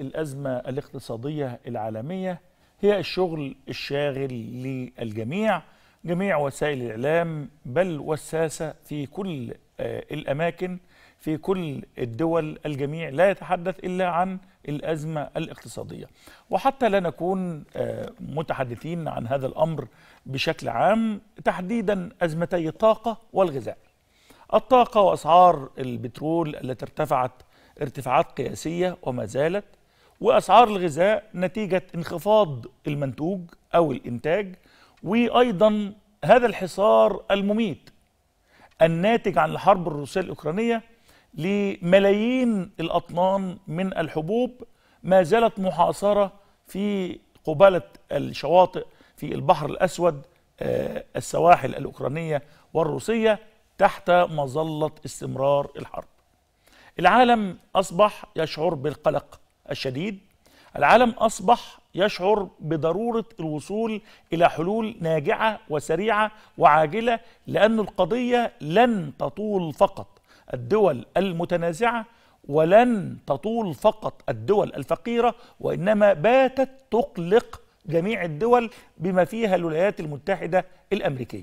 الأزمة الاقتصادية العالمية هي الشغل الشاغل للجميع جميع وسائل الإعلام بل والساسة في كل آه، الأماكن في كل الدول الجميع لا يتحدث إلا عن الأزمة الاقتصادية وحتى لا نكون آه، متحدثين عن هذا الأمر بشكل عام تحديدا أزمتي الطاقة والغذاء الطاقة وأسعار البترول التي ارتفعت ارتفاعات قياسية وما زالت واسعار الغذاء نتيجه انخفاض المنتوج او الانتاج وايضا هذا الحصار المميت الناتج عن الحرب الروسيه الاوكرانيه لملايين الاطنان من الحبوب ما زالت محاصره في قباله الشواطئ في البحر الاسود آه، السواحل الاوكرانيه والروسيه تحت مظله استمرار الحرب. العالم اصبح يشعر بالقلق الشديد العالم أصبح يشعر بضرورة الوصول إلى حلول ناجعة وسريعة وعاجلة لأن القضية لن تطول فقط الدول المتنازعة ولن تطول فقط الدول الفقيرة وإنما باتت تقلق جميع الدول بما فيها الولايات المتحدة الأمريكية